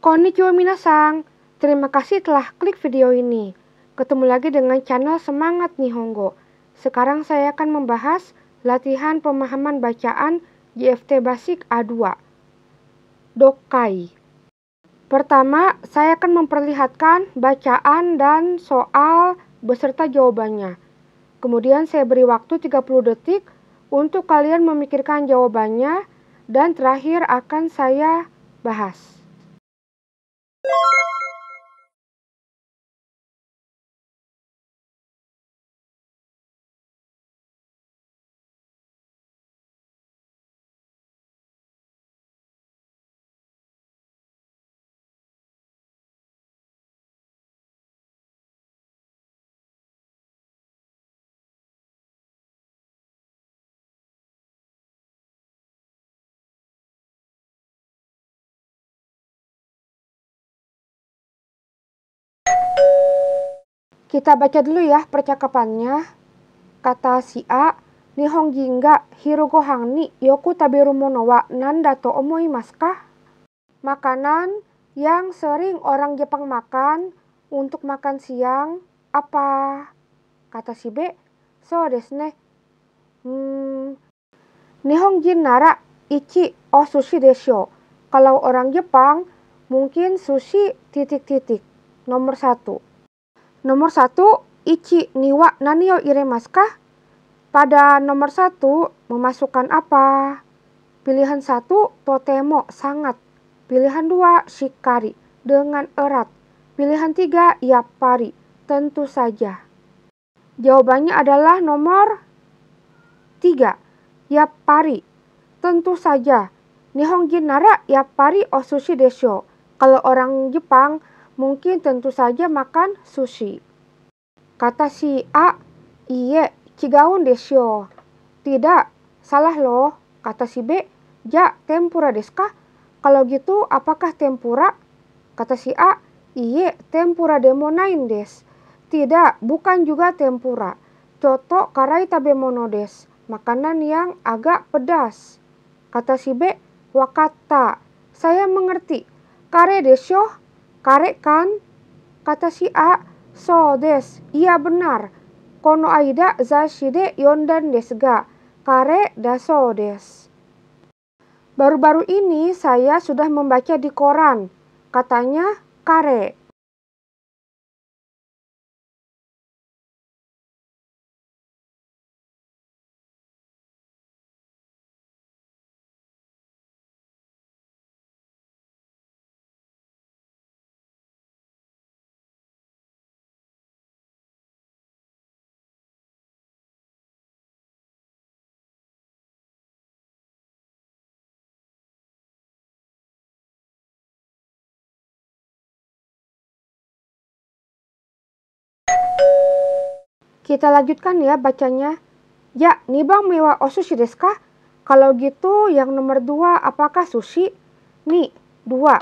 Konnichiwa minasang. Terima kasih telah klik video ini. Ketemu lagi dengan channel Semangat Nihongo. Sekarang saya akan membahas latihan pemahaman bacaan GFT Basic A2. Dokai. Pertama, saya akan memperlihatkan bacaan dan soal beserta jawabannya. Kemudian saya beri waktu 30 detik untuk kalian memikirkan jawabannya dan terakhir akan saya bahas. you Kita baca dulu ya percakapannya. Kata si A, nihongi ginga hirugo gohang ni yoku tabiru mono wa nanda to omoimasu ka? Makanan yang sering orang Jepang makan untuk makan siang apa? Kata si B, so desu ne. Hmm, Nihon nara ichi o sushi desho. Kalau orang Jepang, mungkin sushi titik-titik. Nomor satu. Nomor satu, Ichi niwa nanio iremasu Pada nomor satu, memasukkan apa? Pilihan satu, totemo, sangat. Pilihan dua, shikari, dengan erat. Pilihan tiga, yapari, tentu saja. Jawabannya adalah nomor tiga, yapari, tentu saja. Nihongi nara yapari osushi desho. Kalau orang Jepang, mungkin tentu saja makan sushi. Kata si A, iye, cigaun desyo. Tidak, salah loh, kata si B, ja, tempura deska. Kalau gitu, apakah tempura? Kata si A, iye, tempura demo demonain des. Tidak, bukan juga tempura. Coto karai tabe monodes, makanan yang agak pedas. Kata si B, wakata, saya mengerti. Kare desyo Karek kan? Kata si A. So des, iya benar. Kono aida za shide yondan desga, Kare da so des. Baru-baru ini saya sudah membaca di koran. Katanya kare. Kita lanjutkan ya bacanya. Ya, nibang mewa o sushi desu Kalau gitu yang nomor dua apakah sushi? Nih dua.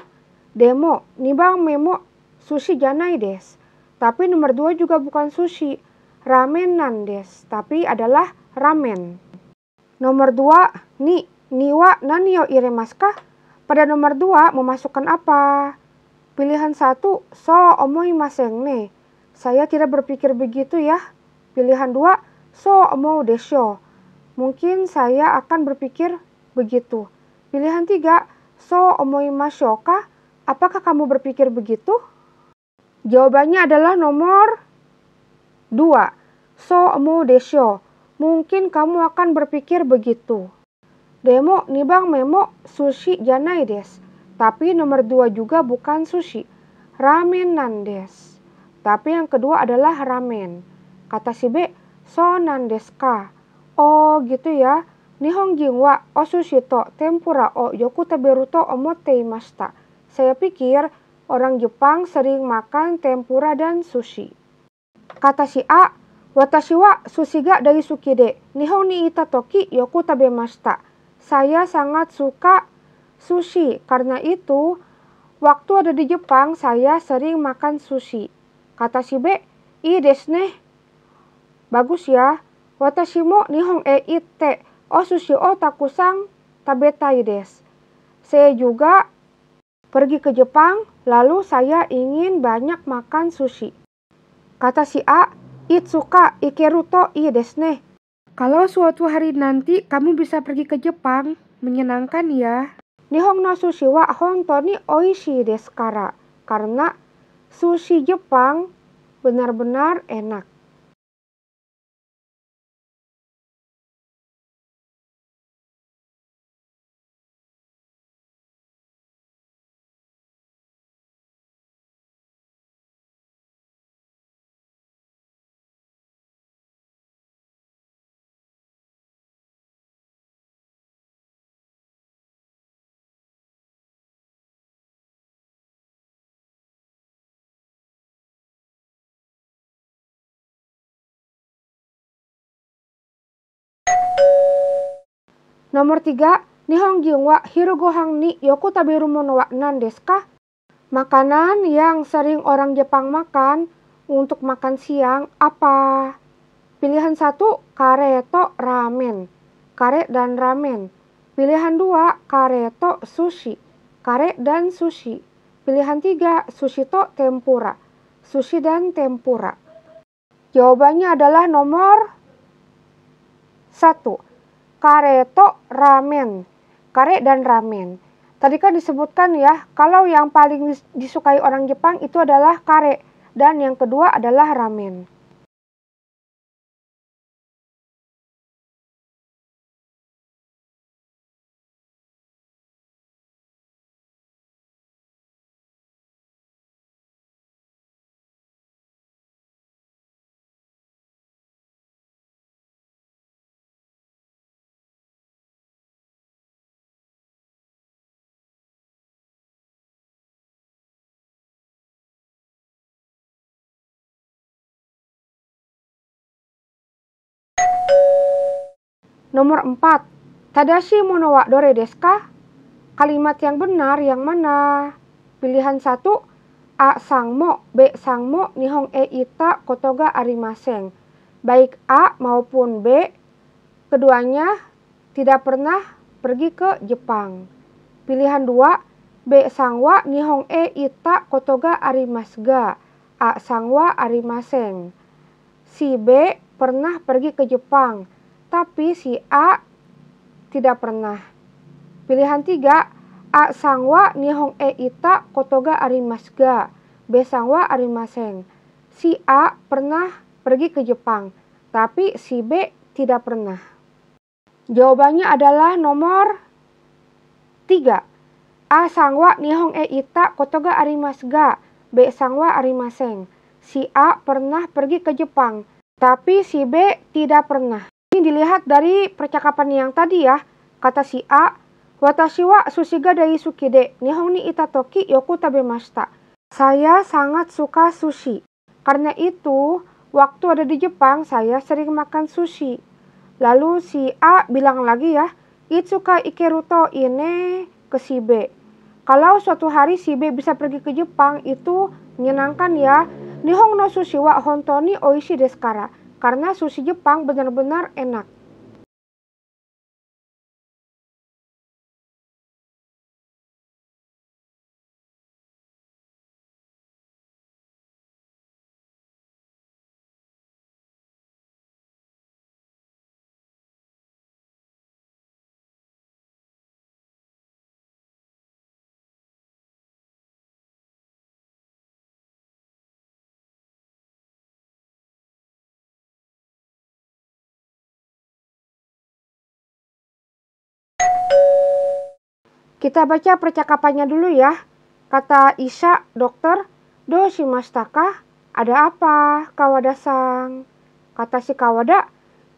Demo, Nih bang memo sushi janai des. Tapi nomor dua juga bukan sushi. Ramen nan des, tapi adalah ramen. Nomor dua, ni, niwa nanio iremaskah? Pada nomor dua memasukkan apa? Pilihan satu, so omoi maseng ne. Saya tidak berpikir begitu ya. Pilihan dua, so mau desho. Mungkin saya akan berpikir begitu. Pilihan tiga, so mau ka? Apakah kamu berpikir begitu? Jawabannya adalah nomor dua, so omou desho. Mungkin kamu akan berpikir begitu. Demo nibang memo sushi janai des. Tapi nomor dua juga bukan sushi. Ramen nandes. Tapi yang kedua adalah ramen. Kata si B, so nandeska. Oh gitu ya, Nihon Jingwa o to tempura o yoku taberuto imashita. Saya pikir orang Jepang sering makan tempura dan sushi. Kata si A, watashi wa sushi ga dari de. Nihon ni ita toki yoku tabemashita. Saya sangat suka sushi, karena itu waktu ada di Jepang saya sering makan sushi. Kata si B, i desu ne, Bagus ya. Watashi mo nihong e ite o sushi o takusang tabetai des. Saya juga pergi ke Jepang, lalu saya ingin banyak makan sushi. Kata si A, Itsuka ikeruto i desne. Kalau suatu hari nanti kamu bisa pergi ke Jepang, menyenangkan ya. Nihong no sushi wa honto ni oishi kara. Karena sushi Jepang benar-benar enak. Nomor 3, Nihon Jingwa Hirogohang ni Yoku Tabiru Mono wa nan desu Makanan yang sering orang Jepang makan untuk makan siang apa? Pilihan 1, kareto ramen. Kare dan ramen. Pilihan 2, kareto sushi. Kare dan sushi. Pilihan tiga, sushi to tempura. Sushi dan tempura. Jawabannya adalah nomor 1. Kareto ramen. Kare dan ramen. Tadi kan disebutkan ya, kalau yang paling disukai orang Jepang itu adalah kare dan yang kedua adalah ramen. Nomor 4. Tadashi monowa dore deska? Kalimat yang benar yang mana? Pilihan 1. A. Sangmo, B. Sangmo, Nihong e ita kotoga arimaseng. Baik A maupun B, keduanya tidak pernah pergi ke Jepang. Pilihan 2. B. Sangwa, Nihong e ita kotoga arimasga. A. Sangwa arimaseng. Si B pernah pergi ke Jepang tapi si A tidak pernah. Pilihan tiga, A sangwa nihong e ita kotoga arimasga, B sangwa arimaseng. Si A pernah pergi ke Jepang, tapi si B tidak pernah. Jawabannya adalah nomor tiga. A sangwa nihong e ita kotoga arimasga, B sangwa arimaseng. Si A pernah pergi ke Jepang, tapi si B tidak pernah tapi dilihat dari percakapan yang tadi ya, kata si A, Watashi wa sushiga suki de, nihon ni itatoki yoku tabemashita. Saya sangat suka sushi. Karena itu, waktu ada di Jepang, saya sering makan sushi. Lalu si A bilang lagi ya, Itsuka Ikeruto ini ke si B. Kalau suatu hari si B bisa pergi ke Jepang, itu menyenangkan ya. Nihong no sushi wa hontoni oishi desu kara. Karena sushi Jepang benar-benar enak. Kita baca percakapannya dulu ya. Kata Isya, dokter, do mastaka, ada apa, Kawadasang? Kata si Kawada,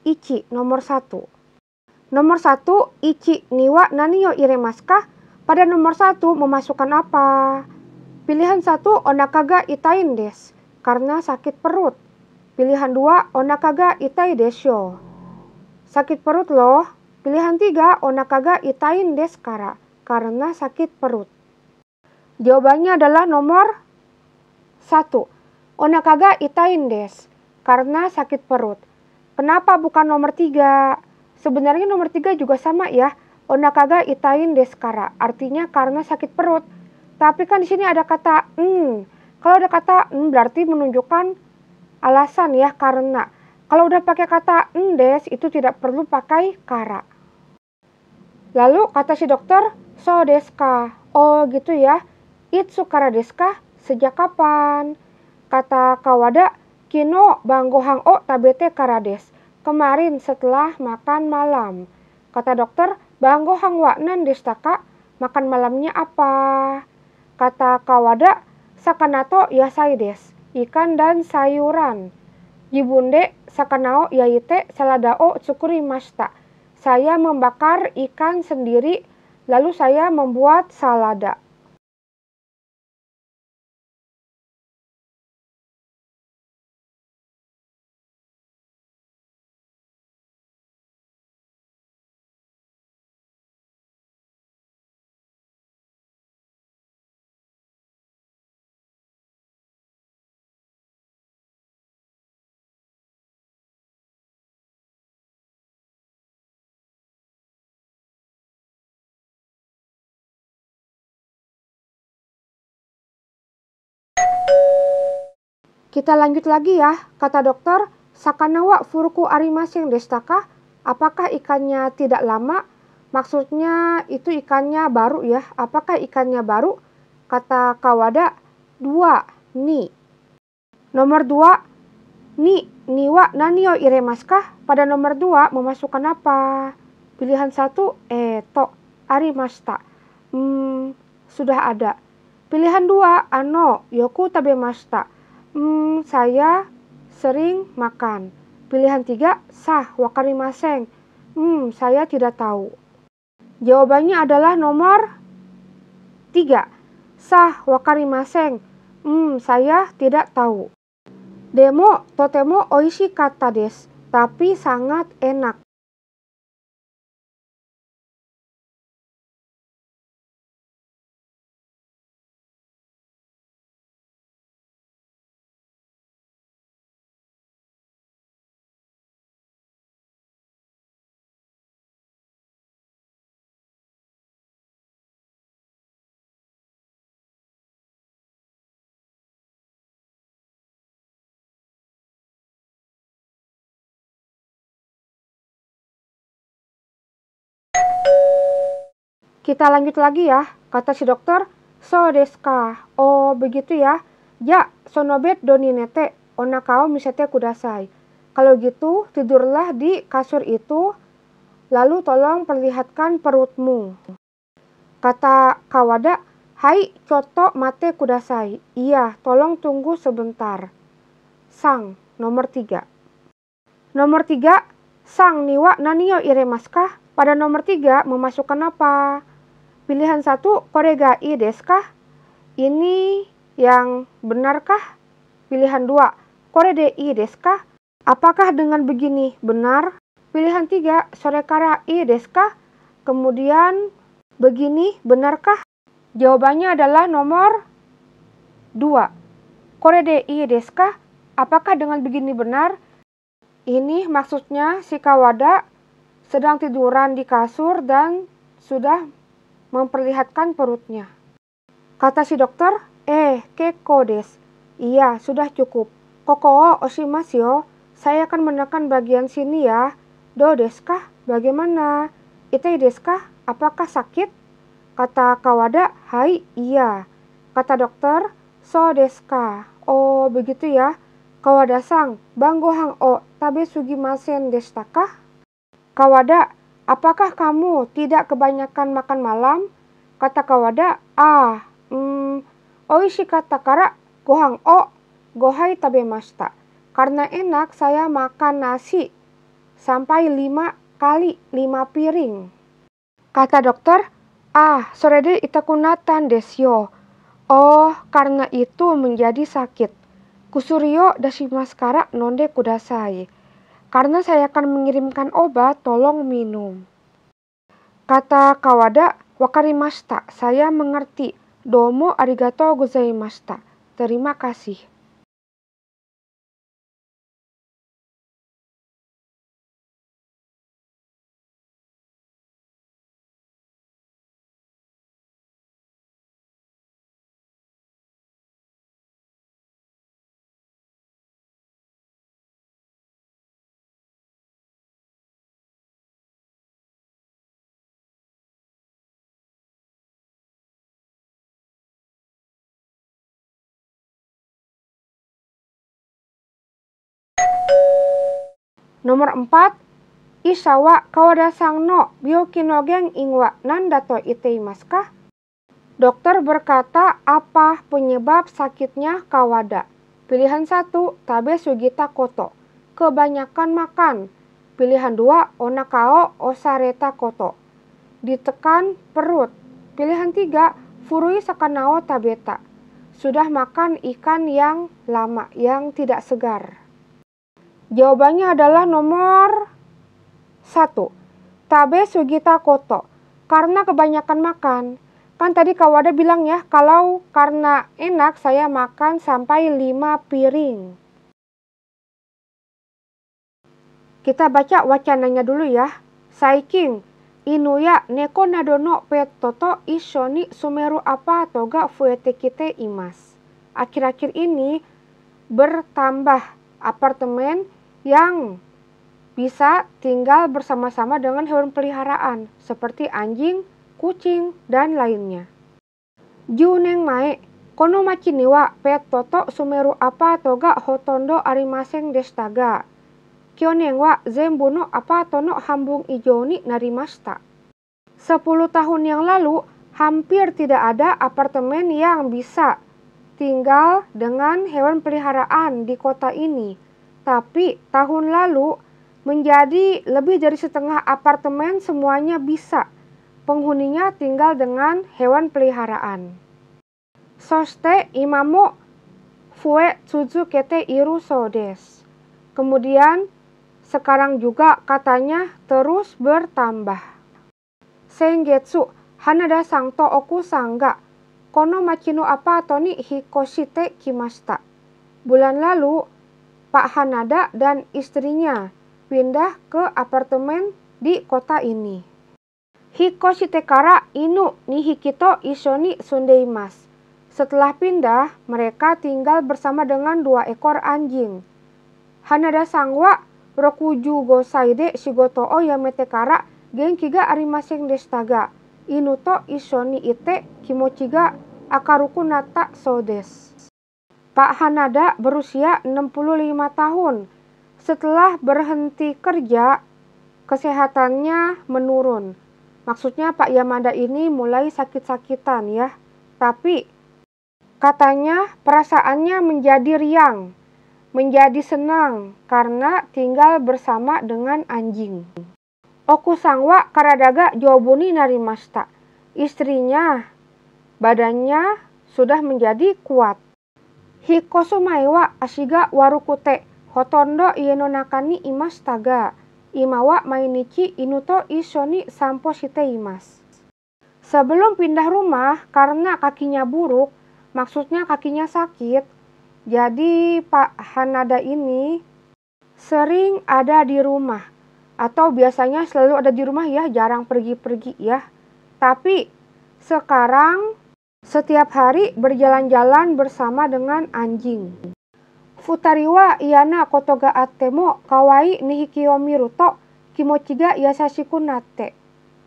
Ichi nomor satu. Nomor satu, Ichi niwa naniyo iremaska, pada nomor satu memasukkan apa? Pilihan satu, onakaga itain des, karena sakit perut. Pilihan dua, onakaga itai desyo. Sakit perut loh. Pilihan tiga, onakaga itain des deskara karena sakit perut? Jawabannya adalah nomor 1. Onakaga itain des karena sakit perut. Kenapa bukan nomor 3? Sebenarnya nomor 3 juga sama ya. Onakaga itain des kara artinya karena sakit perut. Tapi kan di sini ada kata eng. Kalau ada kata eng berarti menunjukkan alasan ya karena. Kalau udah pakai kata des itu tidak perlu pakai kara. Lalu kata si dokter, So deska. Oh gitu ya. Itsukara deska sejak kapan? Kata Kawada, Kino banggo hang o tabete karades. Kemarin setelah makan malam. Kata dokter, banggo hang waknan destaka. Makan malamnya apa? Kata Kawada, sakanato des. Ikan dan sayuran. Jibunde sakanao yaite saladao cukuri masta. Saya membakar ikan sendiri Lalu saya membuat salada. Kita lanjut lagi ya, kata dokter. Sakanawa furuku arimas yang destaka, apakah ikannya tidak lama? Maksudnya itu ikannya baru ya, apakah ikannya baru? Kata Kawada, dua, ni. Nomor dua, ni, niwa nanio iremaskah? Pada nomor dua memasukkan apa? Pilihan satu, eto, arimasta. Hmm, sudah ada. Pilihan dua, ano, yoku tabemasta. Hmm, saya sering makan. Pilihan tiga, sah, wakarimaseng. Hmm, saya tidak tahu. Jawabannya adalah nomor tiga. Sah, wakarimaseng. Hmm, saya tidak tahu. Demo, totemo oishi kata des, tapi sangat enak. Kita lanjut lagi ya, kata si dokter. So deska. Oh, begitu ya. Ya, sonobet Ona kau misete kudasai. Kalau gitu, tidurlah di kasur itu, lalu tolong perlihatkan perutmu. Kata Kawada, Hai, coto mate kudasai. Iya, tolong tunggu sebentar. Sang, nomor tiga. Nomor tiga, sang niwa naniyo iremaskah? Pada nomor tiga, memasukkan apa? Pilihan satu i deskah? Ini yang benarkah? Pilihan dua i deskah? Apakah dengan begini benar? Pilihan tiga Sorekara-i deskah? Kemudian begini benarkah? Jawabannya adalah nomor 2. i deskah? Apakah dengan begini benar? Ini maksudnya si Kawada sedang tiduran di kasur dan sudah memperlihatkan perutnya. Kata si dokter, eh, keko des. Iya, sudah cukup. Koko yo. Oh. saya akan menekan bagian sini ya. Do deskah? Bagaimana? Itei deskah? Apakah sakit? Kata Kawada, hai, iya. Kata dokter, so deska. Oh, begitu ya. Kawada-sang, banggohang o, oh, tabe sugimasen deshitaka? Kawada, Apakah kamu tidak kebanyakan makan malam? Kata Kawada, ah, hmm, oishi kata kara, gohang o, gohai tabemashita. Karena enak saya makan nasi sampai lima kali lima piring. Kata dokter, ah, sore sorede itakunatan desyo. Oh, karena itu menjadi sakit. Kusuryo kara nonde kudasai. Karena saya akan mengirimkan obat, tolong minum. Kata Kawada, wakarimashita, saya mengerti. Domo arigato gozaimashita. Terima kasih. Nomor empat, Isawa kawada sangno no ingwa nanda to itei maskah? Dokter berkata apa penyebab sakitnya kawada. Pilihan satu, Tabe Sugita Koto. Kebanyakan makan. Pilihan 2. Onakao Osareta Koto. Ditekan perut. Pilihan tiga, Furui Sakanao Tabeta. Sudah makan ikan yang lama, yang tidak segar. Jawabannya adalah nomor 1. Tabe Sugita Koto. Karena kebanyakan makan. Kan tadi Kawada bilang ya, kalau karena enak saya makan sampai 5 piring. Kita baca wacananya dulu ya. Saiking, Inuya neko nadono petoto ishoni sumeru apa toga fuete kite imas. Akhir-akhir ini bertambah apartemen yang bisa tinggal bersama-sama dengan hewan peliharaan seperti anjing, kucing, dan lainnya. Juneng mae, kono maci niwa pet toto sumeru apa toga hotondo arimaseng destaga. Kioneng wa zembuno apa tono hambung ijoni narimasta. Sepuluh tahun yang lalu, hampir tidak ada apartemen yang bisa tinggal dengan hewan peliharaan di kota ini tapi tahun lalu menjadi lebih dari setengah apartemen semuanya bisa. Penghuninya tinggal dengan hewan peliharaan. Soste imamo fue tsuzu kete iru sodes. Kemudian sekarang juga katanya terus bertambah. Sengetsu hanada sangto oku sangga kono machino apa toni hikoshite kimashita. Bulan lalu Pak Hanada dan istrinya pindah ke apartemen di kota ini. Hiko Shitekara Inu Nihikito Isoni Sundeimas. Setelah pindah, mereka tinggal bersama dengan dua ekor anjing. Hanada Sangwa Rokuju Gosaide Shigoto o Yametekara Genkiga Arimaseng Destaga Inuto Isoni Ite Kimochiga Akaruku Nata Sodes. Pak Hanada berusia 65 tahun. Setelah berhenti kerja, kesehatannya menurun. Maksudnya Pak Yamada ini mulai sakit-sakitan ya. Tapi katanya perasaannya menjadi riang, menjadi senang karena tinggal bersama dengan anjing. Oku Okusangwa Karadaga jawabuni Narimasta, istrinya, badannya sudah menjadi kuat. Hikosu wa ashiga warukute hotondo ienonakani imas taga. Imawa mainichi inuto isoni sampo shite imas. Sebelum pindah rumah karena kakinya buruk, maksudnya kakinya sakit, jadi Pak Hanada ini sering ada di rumah atau biasanya selalu ada di rumah ya, jarang pergi-pergi ya. Tapi sekarang setiap hari berjalan-jalan bersama dengan anjing. Futariwa iana kotoga atemo kawai nihikiyo miruto kimochiga yasashiku nate.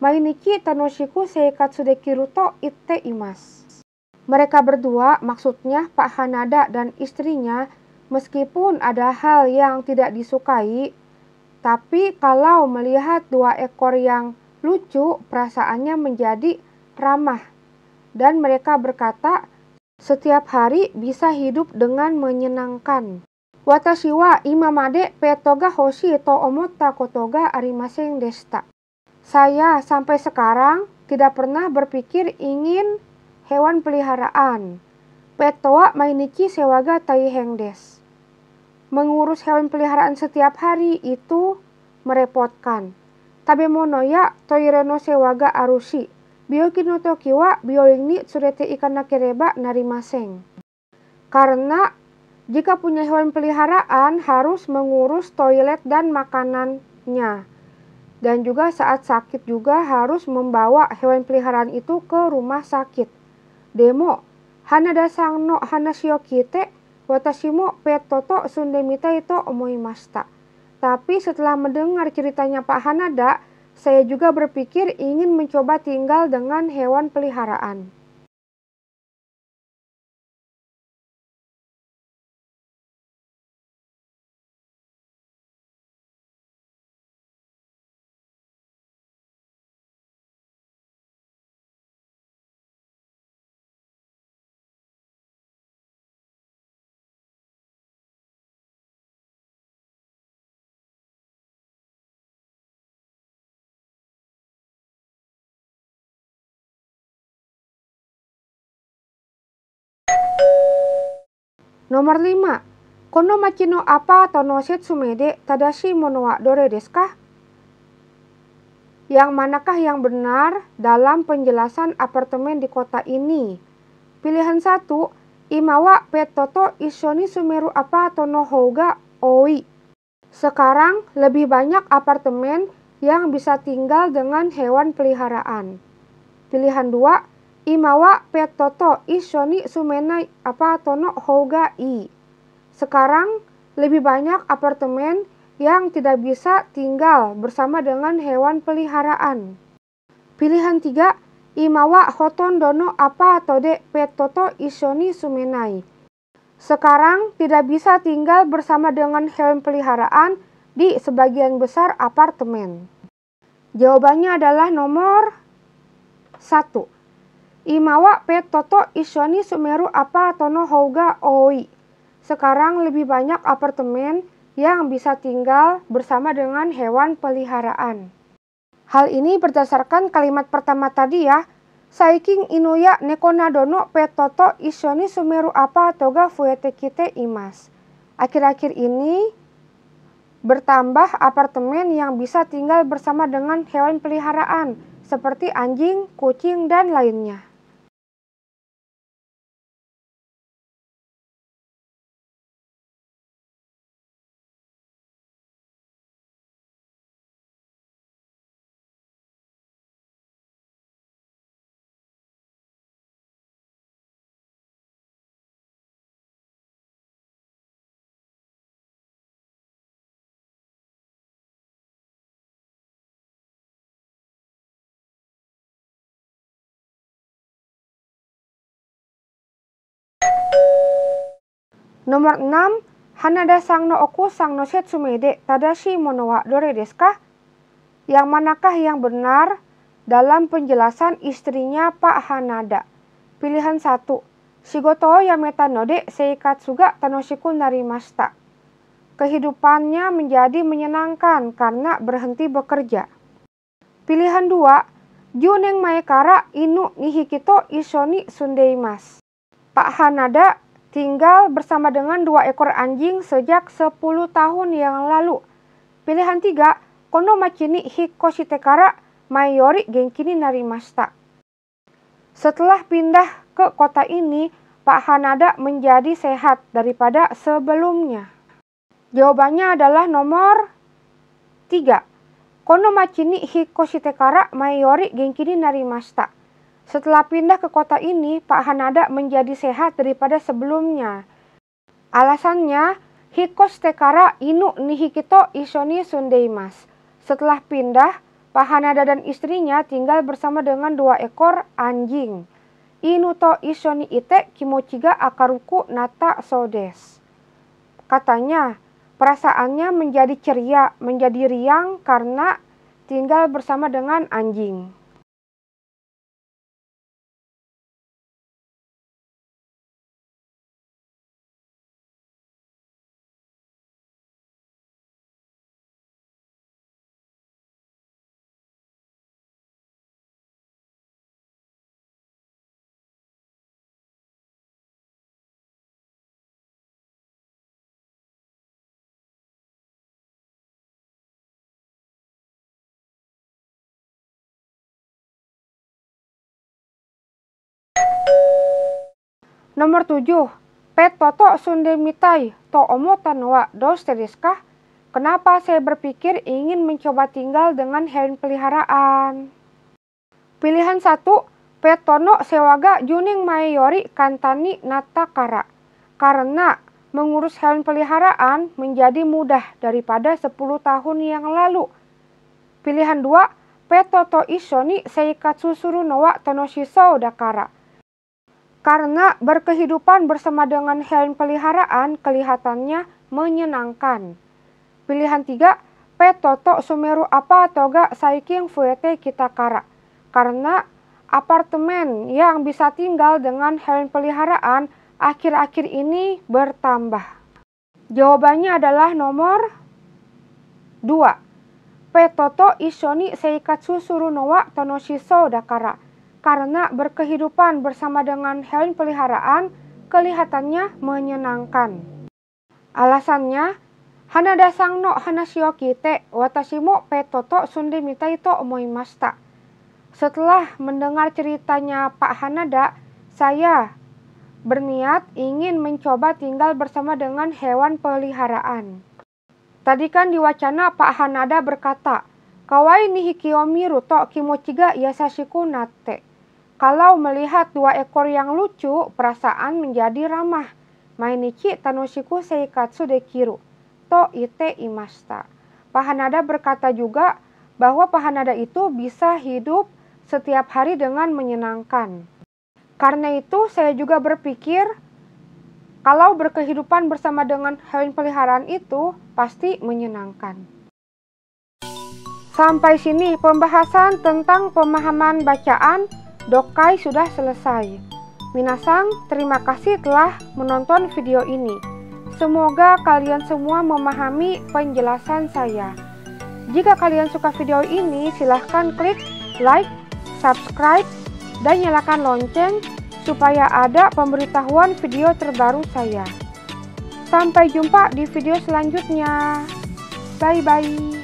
Mainiki tanoshiku seikatsu dekiruto itte imas. Mereka berdua, maksudnya Pak Hanada dan istrinya, meskipun ada hal yang tidak disukai, tapi kalau melihat dua ekor yang lucu, perasaannya menjadi ramah dan mereka berkata, setiap hari bisa hidup dengan menyenangkan. Watashi wa imamade petoga hoshi to omotta kotoga arimasen desta. Saya sampai sekarang tidak pernah berpikir ingin hewan peliharaan. Petoa mainichi sewaga taiheng des. Mengurus hewan peliharaan setiap hari itu merepotkan. Tabemonoya toireno sewaga arushi Biokinotokiwa no Tokyo wa byoing nari surete ikan nakereba maseng. Karena jika punya hewan peliharaan harus mengurus toilet dan makanannya. Dan juga saat sakit juga harus membawa hewan peliharaan itu ke rumah sakit. Demo, hana dasang no hanashio kite, watashimo petoto sundemita itu masta. Tapi setelah mendengar ceritanya Pak Hanada, saya juga berpikir ingin mencoba tinggal dengan hewan peliharaan. Nomor 5. Kono apa tono setsume de tadashi mono wa dore desu Yang manakah yang benar dalam penjelasan apartemen di kota ini? Pilihan 1. Imawa petoto isoni sumeru apa tono houga oi. Sekarang lebih banyak apartemen yang bisa tinggal dengan hewan peliharaan. Pilihan 2 Imawa Petoto isoni Sumena apa Tono Hoga I. Sekarang lebih banyak apartemen yang tidak bisa tinggal bersama dengan hewan peliharaan. Pilihan tiga, Imawa Hoton Dono apa Tode Petoto isoni Sumenai. Sekarang tidak bisa tinggal bersama dengan hewan peliharaan di sebagian besar apartemen. Jawabannya adalah nomor 1. Imawa pe toto isoni sumeru apa tono hoga oi. Sekarang lebih banyak apartemen yang bisa tinggal bersama dengan hewan peliharaan. Hal ini berdasarkan kalimat pertama tadi ya. Saiking inuya nekonadono pe toto isoni sumeru apa toga fuete kite imas. Akhir-akhir ini bertambah apartemen yang bisa tinggal bersama dengan hewan peliharaan seperti anjing, kucing, dan lainnya. Nomor 6. Hanada sang no oku sang no setsumede tadashi monowa dore deska? Yang manakah yang benar dalam penjelasan istrinya Pak Hanada? Pilihan 1. Shigoto yameta no de seikatsuga tanoshiku narimashita. Kehidupannya menjadi menyenangkan karena berhenti bekerja. Pilihan 2. Juneng maekara inu nihikito isoni sundeimas. Pak Hanada tinggal bersama dengan dua ekor anjing sejak 10 tahun yang lalu. Pilihan tiga, kono machini hikoshitekara mayori genkini narimasta. Setelah pindah ke kota ini, Pak Hanada menjadi sehat daripada sebelumnya. Jawabannya adalah nomor 3. Kono machini tekara, mayori genkini narimasta. Setelah pindah ke kota ini, Pak Hanada menjadi sehat daripada sebelumnya. Alasannya, Hikos Tekara Inu Nihikito Isoni Sundeimas. Setelah pindah, Pak Hanada dan istrinya tinggal bersama dengan dua ekor anjing. Inu Inuto Isoni Ite Kimochiga Akaruku Nata Sodes. Katanya, perasaannya menjadi ceria, menjadi riang karena tinggal bersama dengan anjing. Nomor 7. Pet toto sundemitai to tanwa dos dosteriskah? Kenapa saya berpikir ingin mencoba tinggal dengan hewan peliharaan? Pilihan 1. tono sewaga juning mayori kantani natakara. Karena mengurus hewan peliharaan menjadi mudah daripada 10 tahun yang lalu. Pilihan 2. toto isoni seikatsu susuru noa dakara karena berkehidupan bersama dengan hewan peliharaan kelihatannya menyenangkan. Pilihan tiga, petoto Sumeru apa toga saiking fuete kita kara. Karena apartemen yang bisa tinggal dengan hewan peliharaan akhir-akhir ini bertambah. Jawabannya adalah nomor 2. petoto Isoni Seikatsu Surunowa Tonoshiso Dakara karena berkehidupan bersama dengan hewan peliharaan kelihatannya menyenangkan. Alasannya, Hanada sang no Hanasio kite watashi petoto sunde mitai to omoimashita. Setelah mendengar ceritanya Pak Hanada, saya berniat ingin mencoba tinggal bersama dengan hewan peliharaan. Tadi kan di wacana Pak Hanada berkata, kawaii ni hikiomiru to kimochiga yasashiku nate. Kalau melihat dua ekor yang lucu, perasaan menjadi ramah. Mainichi Tanoshiku Seikatsu Dekiru, To Ite Imasta. Pahanada berkata juga bahwa pahanada itu bisa hidup setiap hari dengan menyenangkan. Karena itu, saya juga berpikir kalau berkehidupan bersama dengan hewan peliharaan itu pasti menyenangkan. Sampai sini pembahasan tentang pemahaman bacaan Dokai sudah selesai. Minasang, terima kasih telah menonton video ini. Semoga kalian semua memahami penjelasan saya. Jika kalian suka video ini, silahkan klik like, subscribe, dan nyalakan lonceng supaya ada pemberitahuan video terbaru saya. Sampai jumpa di video selanjutnya. Bye-bye.